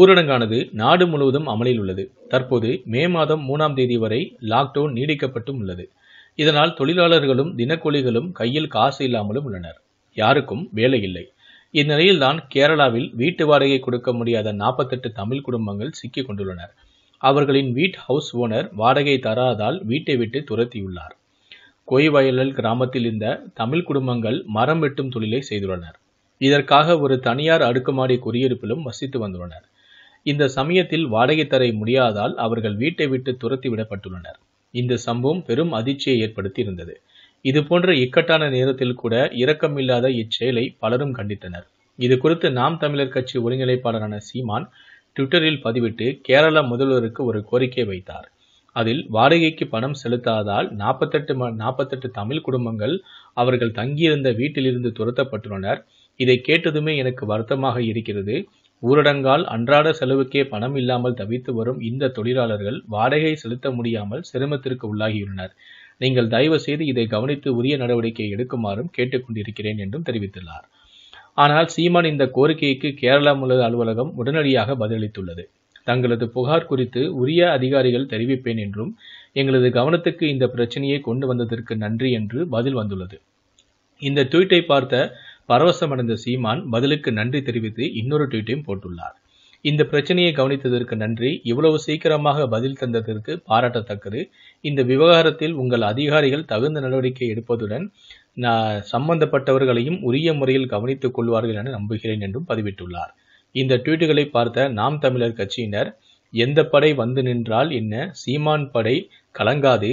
ஊரடங்கானது நாடு முழுவதும் அமலில் உள்ளது தற்போது மே மாதம் மூணாம் தேதி வரை லாக்டவுன் நீடிக்கப்பட்டும் உள்ளது இதனால் தொழிலாளர்களும் தினக்கூலிகளும் கையில் காசு இல்லாமலும் உள்ளனர் யாருக்கும் வேலை இல்லை இந்நிலையில்தான் கேரளாவில் வீட்டு வாடகை கொடுக்க முடியாத நாற்பத்தெட்டு தமிழ் குடும்பங்கள் சிக்கிக் கொண்டுள்ளனர் அவர்களின் வீட் ஹவுஸ் ஓனர் வாடகை தராதால் வீட்டை விட்டு துரத்தியுள்ளார் கொய்வயலல் கிராமத்தில் இருந்த தமிழ் குடும்பங்கள் மரம் வெட்டும் தொழிலை செய்துள்ளனர் இதற்காக ஒரு தனியார் அடுக்குமாடி குடியிருப்பிலும் வசித்து வந்துள்ளனர் இந்த சமயத்தில் வாடகை தர முடியாதால் அவர்கள் வீட்டை விட்டு துரத்தி விடப்பட்டுள்ளனர் இந்த சம்பவம் பெரும் அதிர்ச்சியை ஏற்படுத்தி இருந்தது இது போன்ற இக்கட்டான நேரத்தில் கூட இரக்கமில்லாத இச்செயலை பலரும் கண்டித்தனர் இது குறித்து நாம் தமிழர் கட்சி ஒருங்கிணைப்பாளரான சீமான் ட்விட்டரில் பதிவிட்டு கேரள முதல்வருக்கு ஒரு கோரிக்கை வைத்தார் அதில் வாடகைக்கு பணம் செலுத்தாதால் நாற்பத்தெட்டு நாற்பத்தெட்டு தமிழ் குடும்பங்கள் அவர்கள் தங்கியிருந்த வீட்டிலிருந்து துரத்தப்பட்டுள்ளனர் இதை கேட்டதுமே எனக்கு வருத்தமாக இருக்கிறது ஊரடங்கால் அன்றாட செலவுக்கே பணம் இல்லாமல் தவித்து வரும் இந்த தொழிலாளர்கள் வாடகை செலுத்த முடியாமல் சிரமத்திற்கு உள்ளாகியுள்ளனர் நீங்கள் தயவு செய்து இதை கவனித்து உரிய நடவடிக்கை எடுக்குமாறும் கேட்டுக்கொண்டிருக்கிறேன் என்றும் தெரிவித்துள்ளார் ஆனால் சீமான் இந்த கோரிக்கைக்கு கேரளா முழு அலுவலகம் உடனடியாக பதிலளித்துள்ளது தங்களது புகார் குறித்து உரிய அதிகாரிகள் தெரிவிப்பேன் என்றும் எங்களது கவனத்துக்கு இந்த பிரச்சனையை கொண்டு வந்ததற்கு நன்றி என்று பதில் வந்துள்ளது இந்த ட்வீட்டை பார்த்த பரவசமடைந்த சீமான் பதிலுக்கு நன்றி தெரிவித்து இன்னொரு ட்வீட்டையும் போட்டுள்ளார் இந்த பிரச்சனையை கவனித்ததற்கு நன்றி இவ்வளவு சீக்கிரமாக பதில் தந்ததற்கு பாராட்டத்தக்கது இந்த விவகாரத்தில் உங்கள் அதிகாரிகள் தகுந்த நடவடிக்கை எடுப்பதுடன் சம்பந்தப்பட்டவர்களையும் உரிய முறையில் கவனித்துக் கொள்வார்கள் என நம்புகிறேன் என்றும் பதிவிட்டுள்ளார் இந்த ட்வீட்டுகளை பார்த்த நாம் தமிழர் கட்சியினர் எந்த படை வந்து நின்றால் என்ன சீமான் படை கலங்காது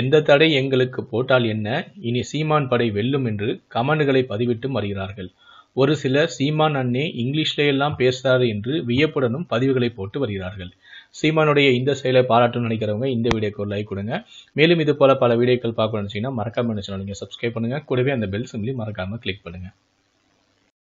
எந்த தடை எங்களுக்கு போட்டால் என்ன இனி சீமான் படை வெல்லும் என்று கமெண்டுகளை பதிவிட்டு வருகிறார்கள் ஒரு சிலர் சீமான் அண்ணே இங்கிலீஷ்லையெல்லாம் பேசுகிறார் பேசுறாரு என்று வியப்புடனும் பதிவுகளை போட்டு வருகிறார்கள் சீமானுடைய இந்த செயலை பாராட்டும் நினைக்கிறவங்க இந்த வீடியோக்கு ஒரு லைக் கொடுங்க மேலும் இது போல பல வீடியோக்கள் பார்க்கணும்னு சொன்னால் மறக்காம நினைச்சோம் நீங்கள் சப்ஸ்கிரைப் பண்ணுங்க கூடவே அந்த பெல் சிம்லி மறக்காமல் கிளிக் பண்ணுங்க